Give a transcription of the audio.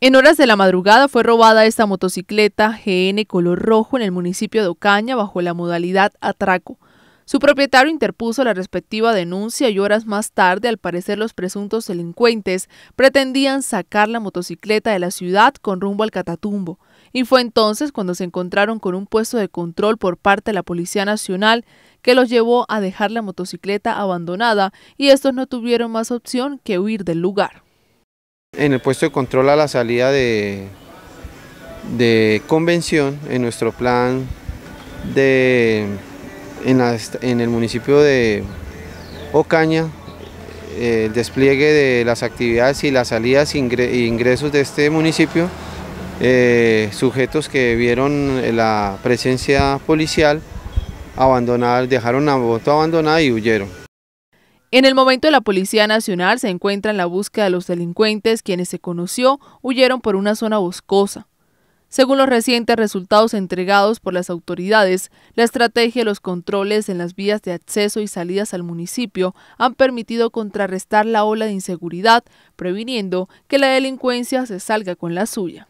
En horas de la madrugada fue robada esta motocicleta GN color rojo en el municipio de Ocaña bajo la modalidad atraco. Su propietario interpuso la respectiva denuncia y horas más tarde, al parecer, los presuntos delincuentes pretendían sacar la motocicleta de la ciudad con rumbo al Catatumbo. Y fue entonces cuando se encontraron con un puesto de control por parte de la Policía Nacional que los llevó a dejar la motocicleta abandonada y estos no tuvieron más opción que huir del lugar en el puesto de control a la salida de, de convención en nuestro plan de en, el municipio de Ocaña eh, el despliegue de las actividades y las salidas e ingresos de este municipio eh, sujetos que vieron la presencia policial abandonar, dejaron la moto abandonada y huyeron en el momento la Policía Nacional se encuentra en la búsqueda de los delincuentes quienes se conoció huyeron por una zona boscosa. Según los recientes resultados entregados por las autoridades, la estrategia y los controles en las vías de acceso y salidas al municipio han permitido contrarrestar la ola de inseguridad, previniendo que la delincuencia se salga con la suya.